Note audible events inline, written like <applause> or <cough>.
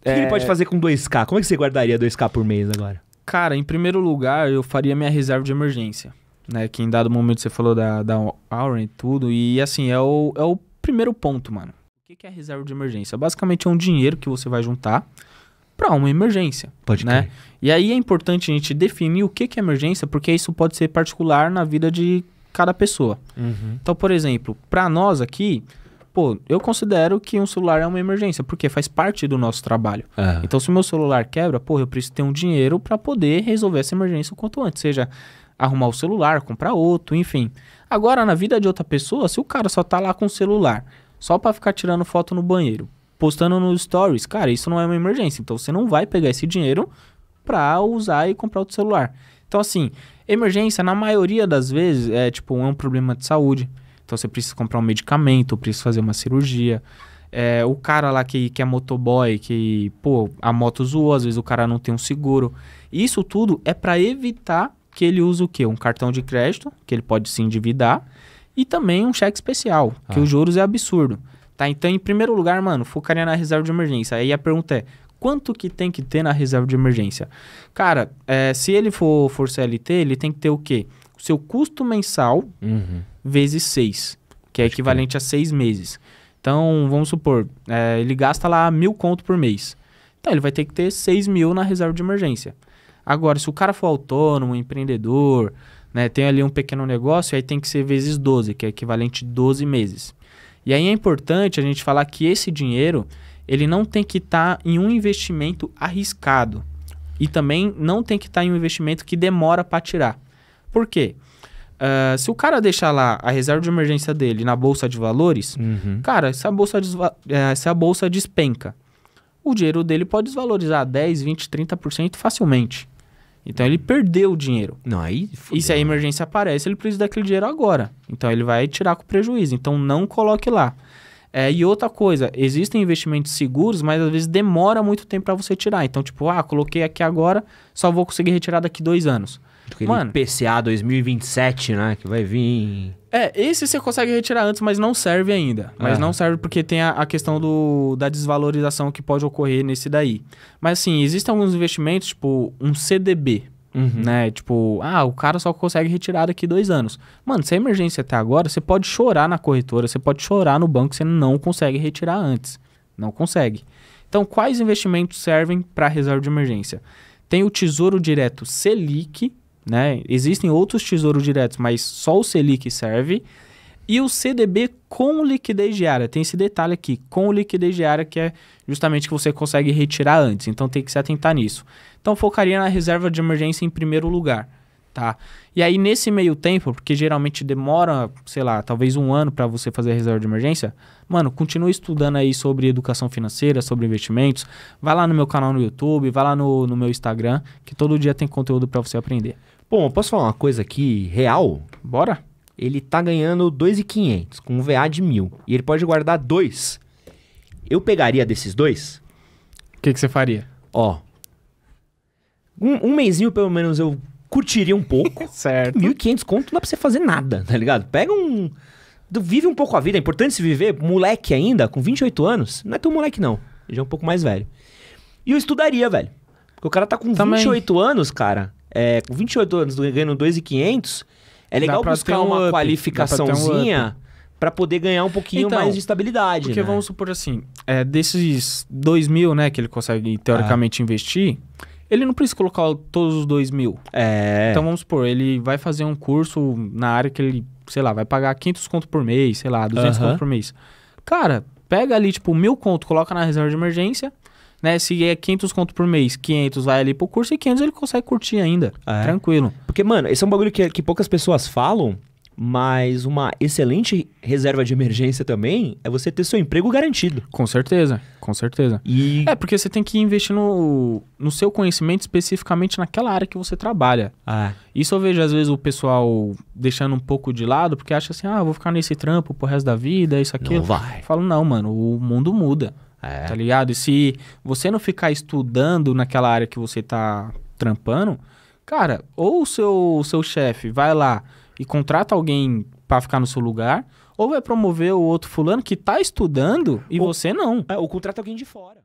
O que ele pode é. fazer com 2K? Como é que você guardaria 2K por mês agora? Cara, em primeiro lugar, eu faria minha reserva de emergência. Né? Que em dado momento você falou da, da Auron e tudo. E assim, é o, é o primeiro ponto, mano. O que é reserva de emergência? Basicamente é um dinheiro que você vai juntar para uma emergência. Pode né? Crer. E aí é importante a gente definir o que é emergência, porque isso pode ser particular na vida de cada pessoa. Uhum. Então, por exemplo, para nós aqui, Pô, eu considero que um celular é uma emergência, porque faz parte do nosso trabalho. É. Então, se o meu celular quebra, pô, eu preciso ter um dinheiro para poder resolver essa emergência o quanto antes. Seja arrumar o celular, comprar outro, enfim. Agora, na vida de outra pessoa, se o cara só tá lá com o celular, só para ficar tirando foto no banheiro, postando nos stories, cara, isso não é uma emergência. Então, você não vai pegar esse dinheiro para usar e comprar outro celular. Então, assim, emergência, na maioria das vezes, é tipo, é um problema de saúde então você precisa comprar um medicamento, precisa fazer uma cirurgia. É, o cara lá que, que é motoboy, que, pô, a moto zoou, às vezes o cara não tem um seguro. Isso tudo é para evitar que ele use o quê? Um cartão de crédito, que ele pode se endividar, e também um cheque especial, ah. que os juros é absurdo. Tá? Então, em primeiro lugar, mano, focaria na reserva de emergência. Aí a pergunta é, quanto que tem que ter na reserva de emergência? Cara, é, se ele for, for CLT, ele tem que ter o quê? seu custo mensal uhum. vezes 6, que é Acho equivalente que... a 6 meses. Então, vamos supor, é, ele gasta lá mil conto por mês. Então, ele vai ter que ter 6 mil na reserva de emergência. Agora, se o cara for autônomo, empreendedor, né, tem ali um pequeno negócio, aí tem que ser vezes 12, que é equivalente a 12 meses. E aí é importante a gente falar que esse dinheiro, ele não tem que estar tá em um investimento arriscado. E também não tem que estar tá em um investimento que demora para tirar. Por quê? Uh, se o cara deixar lá a reserva de emergência dele na bolsa de valores, uhum. cara, se a, bolsa se a eh, bolsa despenca, o dinheiro dele pode desvalorizar 10, 20, 30% facilmente. Então ele perdeu o dinheiro. Não, aí E se a emergência aparece, ele precisa daquele dinheiro agora. Então ele vai tirar com prejuízo. Então não coloque lá. É, e outra coisa, existem investimentos seguros, mas às vezes demora muito tempo para você tirar. Então, tipo, ah, coloquei aqui agora, só vou conseguir retirar daqui dois anos. Aquele Mano, PCA 2027, né? Que vai vir. É, esse você consegue retirar antes, mas não serve ainda. Mas é. não serve porque tem a, a, questão do, da desvalorização que pode ocorrer nesse daí. Mas assim, existem alguns investimentos, tipo um CDB. Uhum. Né? Tipo, ah, o cara só consegue retirar daqui dois anos. Mano, se emergência até tá agora, você pode chorar na corretora, você pode chorar no banco, você não consegue retirar antes. Não consegue. Então, quais investimentos servem para reserva de emergência? Tem o Tesouro Direto Selic, né? Existem outros tesouros diretos, mas só o Selic serve. E o CDB com liquidez diária. Tem esse detalhe aqui, com liquidez diária, que é justamente que você consegue retirar antes. Então tem que se atentar nisso. Então focaria na reserva de emergência em primeiro lugar tá? E aí, nesse meio tempo, porque geralmente demora, sei lá, talvez um ano para você fazer a reserva de emergência, mano, continue estudando aí sobre educação financeira, sobre investimentos. Vai lá no meu canal no YouTube, vai lá no, no meu Instagram, que todo dia tem conteúdo para você aprender. Bom, posso falar uma coisa aqui real? Bora. Ele tá ganhando 2.500 com um VA de mil e ele pode guardar dois. Eu pegaria desses dois? O que, que você faria? Ó, um, um mêsinho pelo menos eu curtiria um pouco. <laughs> certo. 1.500 conto não dá pra você fazer nada, tá ligado? Pega um. Vive um pouco a vida, é importante se viver. Moleque ainda, com 28 anos, não é tão moleque não. já é um pouco mais velho. E eu estudaria, velho. Porque o cara tá com Também. 28 anos, cara. É, com 28 anos ganhando 2,500, é legal buscar um uma up, qualificaçãozinha para um poder ganhar um pouquinho então, mais de estabilidade. Porque né? vamos supor assim, é, desses 2 mil né, que ele consegue teoricamente ah. investir, ele não precisa colocar todos os dois mil. É. Então vamos supor, ele vai fazer um curso na área que ele, sei lá, vai pagar 500 conto por mês, sei lá, 200 uhum. conto por mês. Cara, pega ali, tipo, mil conto, coloca na reserva de emergência, né? Se é 500 conto por mês, 500 vai ali pro curso e 500 ele consegue curtir ainda. É. Tranquilo. Porque, mano, esse é um bagulho que, que poucas pessoas falam, mas uma excelente reserva de emergência também é você ter seu emprego garantido. Com certeza, com certeza. E... É, porque você tem que investir no, no seu conhecimento especificamente naquela área que você trabalha. Ah. Isso eu vejo, às vezes, o pessoal deixando um pouco de lado, porque acha assim, ah, vou ficar nesse trampo pro resto da vida, isso aqui. Não vai. Eu falo, não, mano, o mundo muda. É. Tá ligado? E se você não ficar estudando naquela área que você tá trampando, cara, ou o seu, seu chefe vai lá e contrata alguém para ficar no seu lugar, ou vai promover o outro fulano que tá estudando e ou, você não. É, ou contrata alguém de fora.